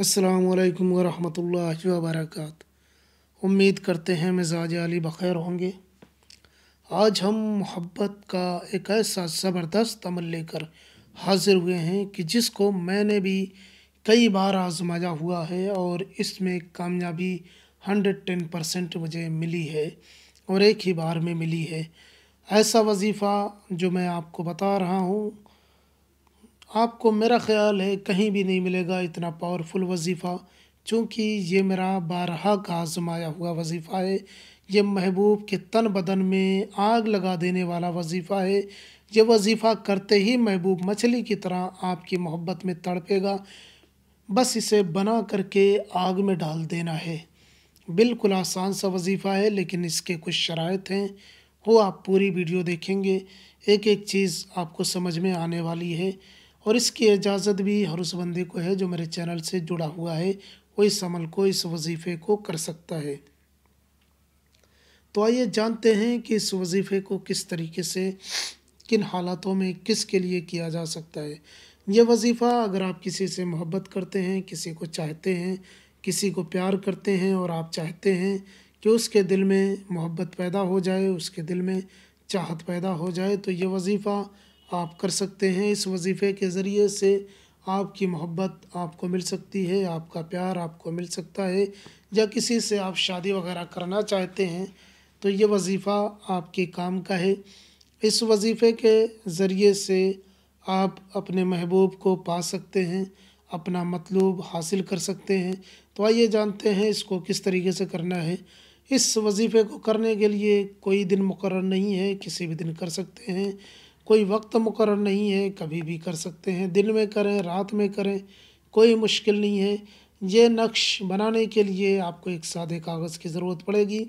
असलकम वरहमल वबरक उम्मीद करते हैं मिजाज अली बखैर होंगे आज हम मोहब्बत का एक ऐसा ज़बरदस्त अमल लेकर हाजिर हुए हैं कि जिसको मैंने भी कई बार आजमाया हुआ है और इसमें कामयाबी हंड्रेड टेन परसेंट मुझे मिली है और एक ही बार में मिली है ऐसा वजीफ़ा जो मैं आपको बता रहा हूँ आपको मेरा ख्याल है कहीं भी नहीं मिलेगा इतना पावरफुल वजीफ़ा चूँकि ये मेरा बारहा का आजमाया हुआ वजीफ़ा है ये महबूब के तन बदन में आग लगा देने वाला वजीफ़ा है ये वजीफ़ा करते ही महबूब मछली की तरह आपकी मोहब्बत में तड़पेगा बस इसे बना करके आग में डाल देना है बिल्कुल आसान सा वजीफ़ा है लेकिन इसके कुछ शरात हैं वो आप पूरी वीडियो देखेंगे एक एक चीज़ आपको समझ में आने वाली है और इसकी इजाज़त भी हर उस बंदे को है जो मेरे चैनल से जुड़ा हुआ है वो इस अमल को इस वजीफ़े को कर सकता है तो आइए जानते हैं कि इस वजीफ़े को किस तरीके से किन हालातों में किस के लिए किया जा सकता है ये वजीफ़ा अगर आप किसी से मोहब्बत करते हैं किसी को चाहते हैं किसी को प्यार करते हैं और आप चाहते हैं कि उसके दिल में मोहब्बत पैदा हो जाए उसके दिल में चाहत पैदा हो जाए तो ये वजीफ़ा आप कर सकते हैं इस वजीफ़े के ज़रिए से आपकी मोहब्बत आपको मिल सकती है आपका प्यार आपको मिल सकता है या किसी से आप शादी वगैरह करना चाहते हैं तो ये वजीफ़ा आपके काम का है इस वजीफ़े के ज़रिए से आप अपने महबूब को पा सकते हैं अपना मतलूब हासिल कर सकते हैं तो आइए जानते हैं इसको किस तरीके से करना है इस वजीफ़े को करने के लिए कोई दिन मुकर नहीं है किसी भी दिन कर सकते हैं कोई वक्त मुकर नहीं है कभी भी कर सकते हैं दिन में करें रात में करें कोई मुश्किल नहीं है ये नक्श बनाने के लिए आपको एक सादे कागज़ की ज़रूरत पड़ेगी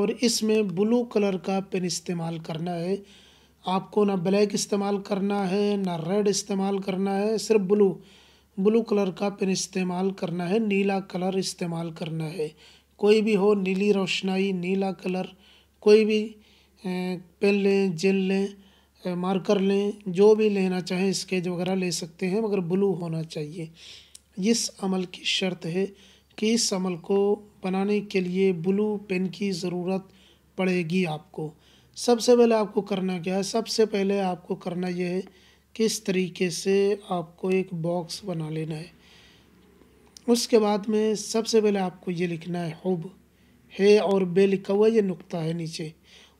और इसमें ब्लू कलर का पेन इस्तेमाल करना है आपको ना ब्लैक इस्तेमाल करना है ना रेड इस्तेमाल करना है सिर्फ ब्लू ब्लू कलर का पेन इस्तेमाल करना है नीला कलर इस्तेमाल करना है कोई भी हो नीली रोशनाई नीला कलर कोई भी पेन लें जेल लें मार्कर लें जो भी लेना चाहें स्केच वगैरह ले सकते हैं मगर ब्लू होना चाहिए इस अमल की शर्त है कि इस अमल को बनाने के लिए ब्लू पेन की ज़रूरत पड़ेगी आपको सबसे पहले आपको करना क्या है सबसे पहले आपको करना यह है कि इस तरीके से आपको एक बॉक्स बना लेना है उसके बाद में सबसे पहले आपको ये लिखना है हब है और बे लिखा हुआ ये नुकता है नीचे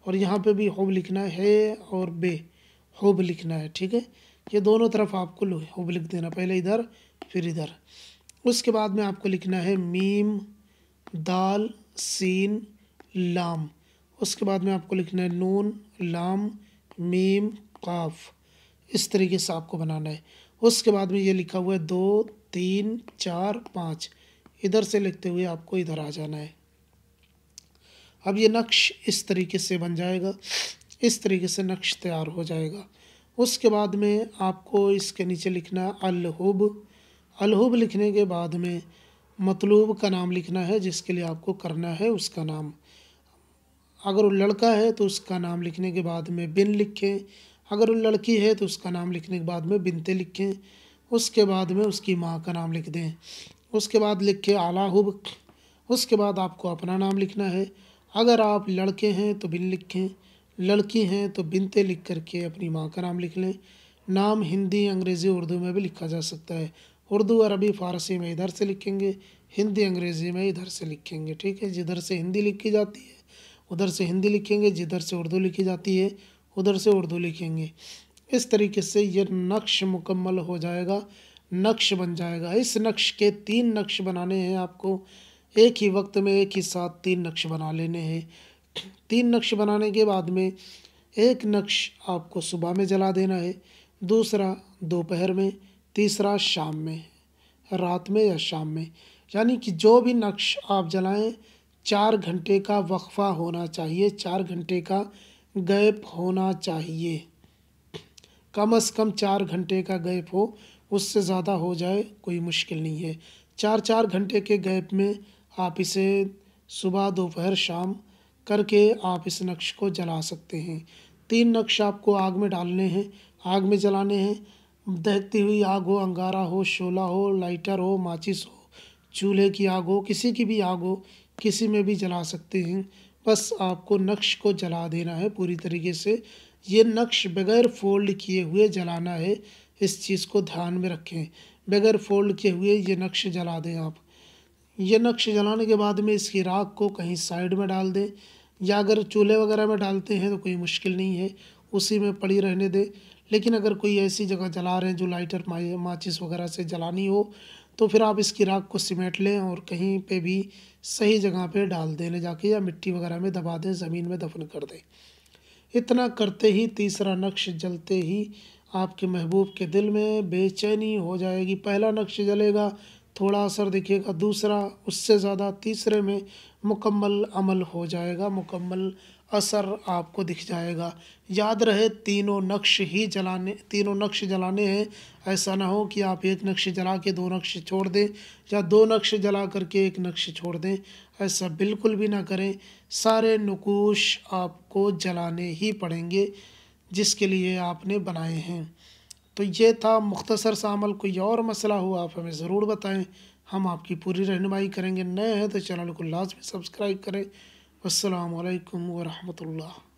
और यहाँ पे भी हुब लिखना है और बे हुब लिखना है ठीक है ये दोनों तरफ आपको हुब लिख देना पहले इधर फिर इधर उसके बाद में आपको लिखना है मीम दाल सीन लाम उसके बाद में आपको लिखना है नून लाम मीम काफ इस तरीके से आपको बनाना है उसके बाद में ये लिखा हुआ है दो तीन चार पाँच इधर से लिखते हुए आपको इधर आ जाना है अब ये नक्श इस तरीके से बन जाएगा इस तरीके से नक्श तैयार हो जाएगा उसके बाद में आपको इसके नीचे लिखना है अलहुब लिखने के बाद में मतलूब का नाम लिखना है जिसके लिए आपको करना है उसका नाम अगर वो लड़का है तो उसका नाम लिखने के बाद में बिन लिखें अगर वो लड़की है तो उसका नाम लिखने के बाद में बिनते लिखें उसके बाद में उसकी माँ का नाम लिख दें उसके बाद लिख के आलाहुब उसके बाद आपको अपना नाम लिखना है अगर आप लड़के हैं तो बिन लिखें लड़की हैं तो बिनते लिख करके अपनी माँ का नाम लिख लें नाम हिंदी अंग्रेज़ी उर्दू में भी लिखा जा सकता है उर्दू अरबी फ़ारसी में इधर से लिखेंगे हिंदी अंग्रेज़ी में इधर से लिखेंगे ठीक है जिधर से हिंदी लिखी जाती है उधर से हिंदी लिखेंगे जिधर से उर्दू लिखी जाती है उधर से उर्दू लिखेंगे इस तरीके से ये नक्श मुकम्मल हो जाएगा नक्श बन जाएगा इस नक्श के तीन नक्श बनाने हैं आपको एक ही वक्त में एक ही साथ तीन नक्श बना लेने हैं तीन नक्श बनाने के बाद में एक नक्श आपको सुबह में जला देना है दूसरा दोपहर में तीसरा शाम में रात में या शाम में यानी कि जो भी नक्श आप जलाएं चार घंटे का वक्फा होना चाहिए चार घंटे का गैप होना चाहिए कम अज़ कम चार घंटे का गैप हो उससे ज़्यादा हो जाए कोई मुश्किल नहीं है चार चार घंटे के गैप में आप इसे सुबह दोपहर शाम करके आप इस नक्श को जला सकते हैं तीन नक्श आपको आग में डालने हैं आग में जलाने हैं दहती हुई आग हो अंगारा हो शोला हो लाइटर हो माचिस हो चूल्हे की आग हो किसी की भी आग हो किसी में भी जला सकते हैं बस आपको नक्श को जला देना है पूरी तरीके से ये नक्श बगैर फोल्ड किए हुए जलाना है इस चीज़ को ध्यान में रखें बगैर फोल्ड किए हुए ये नक्श जला दें आप ये नक्श जलाने के बाद में इसकी राख को कहीं साइड में डाल दें या अगर चूल्हे वगैरह में डालते हैं तो कोई मुश्किल नहीं है उसी में पड़ी रहने दें लेकिन अगर कोई ऐसी जगह जला रहे हैं जो लाइटर माचिस वगैरह से जलानी हो तो फिर आप इसकी राख को सिमेट लें और कहीं पे भी सही जगह पे डाल दें ले जाके या मिट्टी वगैरह में दबा दें ज़मीन में दफन कर दें इतना करते ही तीसरा नक्श जलते ही आपके महबूब के दिल में बेचैनी हो जाएगी पहला नक्श जलेगा थोड़ा असर दिखेगा दूसरा उससे ज़्यादा तीसरे में मुकम्मल अमल हो जाएगा मुकम्मल असर आपको दिख जाएगा याद रहे तीनों नक्श ही जलाने तीनों नक्श जलाने हैं ऐसा ना हो कि आप एक नक्श जला के दो नक्श छोड़ दें या दो नक्श जला करके एक नक्श छोड़ दें ऐसा बिल्कुल भी ना करें सारे नकोश आपको जलाने ही पड़ेंगे जिसके लिए आपने बनाए हैं तो ये था मुख्तसर सा अमल कोई और मसला हो आप हमें ज़रूर बताएँ हम आपकी पूरी रहनमाई करेंगे नए हैं तो चैनल को लाजमी सब्सक्राइब करें असलकम वरहमल